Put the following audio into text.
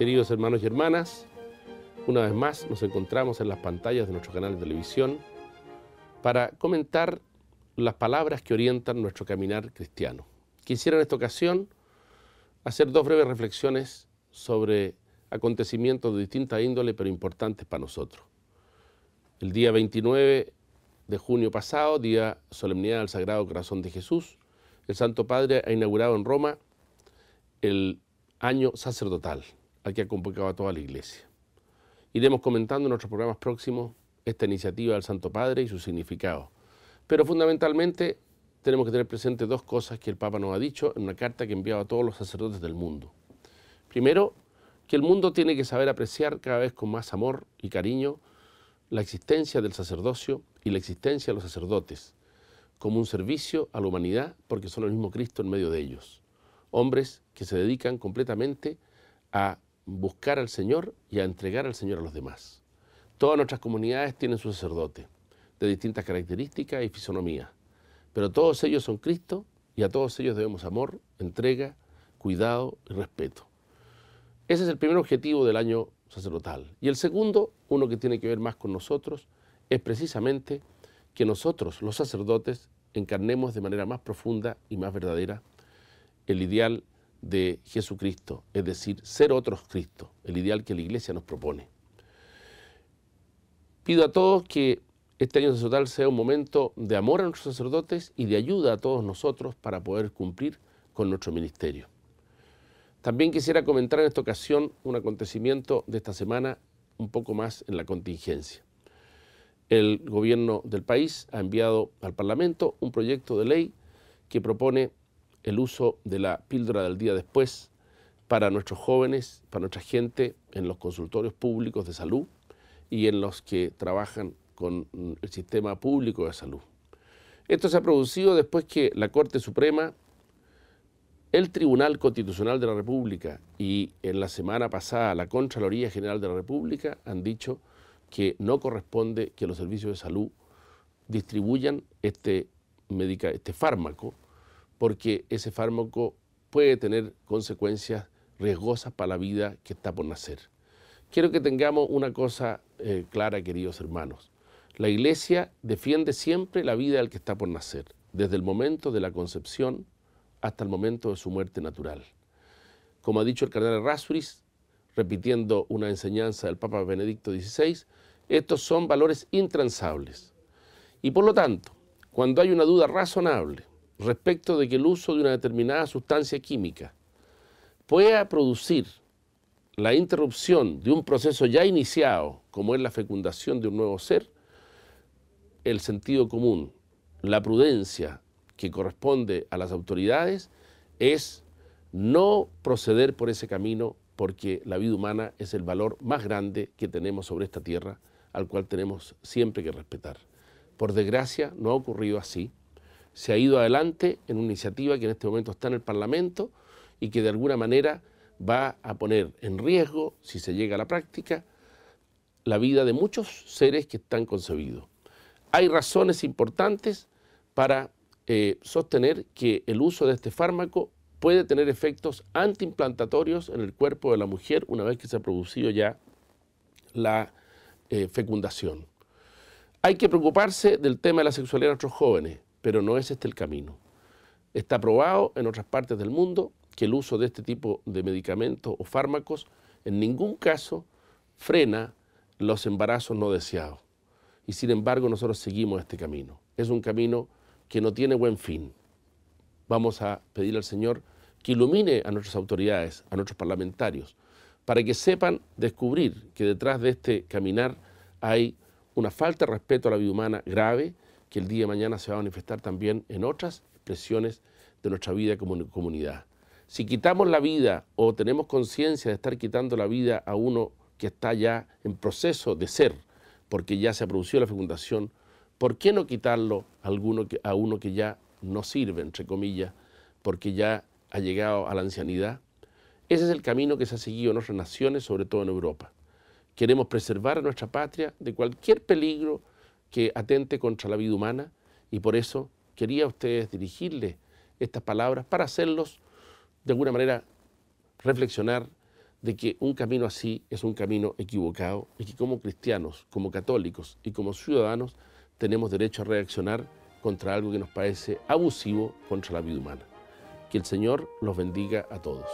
Queridos hermanos y hermanas, una vez más nos encontramos en las pantallas de nuestro canal de televisión para comentar las palabras que orientan nuestro caminar cristiano. Quisiera en esta ocasión hacer dos breves reflexiones sobre acontecimientos de distinta índole pero importantes para nosotros. El día 29 de junio pasado, día solemnidad del Sagrado Corazón de Jesús, el Santo Padre ha inaugurado en Roma el año sacerdotal, al que ha convocado a toda la Iglesia. Iremos comentando en nuestros programas próximos esta iniciativa del Santo Padre y su significado. Pero fundamentalmente tenemos que tener presente dos cosas que el Papa nos ha dicho en una carta que ha enviado a todos los sacerdotes del mundo. Primero, que el mundo tiene que saber apreciar cada vez con más amor y cariño la existencia del sacerdocio y la existencia de los sacerdotes, como un servicio a la humanidad porque son el mismo Cristo en medio de ellos, hombres que se dedican completamente a buscar al Señor y a entregar al Señor a los demás. Todas nuestras comunidades tienen su sacerdote, de distintas características y fisonomía, pero todos ellos son Cristo y a todos ellos debemos amor, entrega, cuidado y respeto. Ese es el primer objetivo del año sacerdotal. Y el segundo, uno que tiene que ver más con nosotros, es precisamente que nosotros, los sacerdotes, encarnemos de manera más profunda y más verdadera el ideal de Jesucristo, es decir, ser otros Cristo, el ideal que la Iglesia nos propone. Pido a todos que este año sacerdotal sea un momento de amor a nuestros sacerdotes y de ayuda a todos nosotros para poder cumplir con nuestro ministerio. También quisiera comentar en esta ocasión un acontecimiento de esta semana un poco más en la contingencia. El gobierno del país ha enviado al Parlamento un proyecto de ley que propone el uso de la píldora del día después para nuestros jóvenes, para nuestra gente en los consultorios públicos de salud y en los que trabajan con mm, el sistema público de salud. Esto se ha producido después que la Corte Suprema, el Tribunal Constitucional de la República y en la semana pasada la Contraloría General de la República han dicho que no corresponde que los servicios de salud distribuyan este, este fármaco porque ese fármaco puede tener consecuencias riesgosas para la vida que está por nacer. Quiero que tengamos una cosa eh, clara, queridos hermanos. La Iglesia defiende siempre la vida del que está por nacer, desde el momento de la concepción hasta el momento de su muerte natural. Como ha dicho el cardenal Rasuris, repitiendo una enseñanza del Papa Benedicto XVI, estos son valores intransables. Y por lo tanto, cuando hay una duda razonable respecto de que el uso de una determinada sustancia química pueda producir la interrupción de un proceso ya iniciado, como es la fecundación de un nuevo ser, el sentido común, la prudencia que corresponde a las autoridades es no proceder por ese camino porque la vida humana es el valor más grande que tenemos sobre esta tierra, al cual tenemos siempre que respetar. Por desgracia no ha ocurrido así se ha ido adelante en una iniciativa que en este momento está en el Parlamento y que de alguna manera va a poner en riesgo, si se llega a la práctica, la vida de muchos seres que están concebidos. Hay razones importantes para eh, sostener que el uso de este fármaco puede tener efectos antiimplantatorios en el cuerpo de la mujer una vez que se ha producido ya la eh, fecundación. Hay que preocuparse del tema de la sexualidad de nuestros jóvenes pero no es este el camino. Está probado en otras partes del mundo que el uso de este tipo de medicamentos o fármacos en ningún caso frena los embarazos no deseados. Y sin embargo nosotros seguimos este camino. Es un camino que no tiene buen fin. Vamos a pedir al Señor que ilumine a nuestras autoridades, a nuestros parlamentarios, para que sepan descubrir que detrás de este caminar hay una falta de respeto a la vida humana grave que el día de mañana se va a manifestar también en otras expresiones de nuestra vida como comunidad. Si quitamos la vida o tenemos conciencia de estar quitando la vida a uno que está ya en proceso de ser, porque ya se ha producido la fecundación, ¿por qué no quitarlo a, alguno que, a uno que ya no sirve, entre comillas, porque ya ha llegado a la ancianidad? Ese es el camino que se ha seguido en otras naciones, sobre todo en Europa. Queremos preservar a nuestra patria de cualquier peligro que atente contra la vida humana y por eso quería a ustedes dirigirles estas palabras para hacerlos de alguna manera reflexionar de que un camino así es un camino equivocado y que como cristianos, como católicos y como ciudadanos tenemos derecho a reaccionar contra algo que nos parece abusivo contra la vida humana. Que el Señor los bendiga a todos.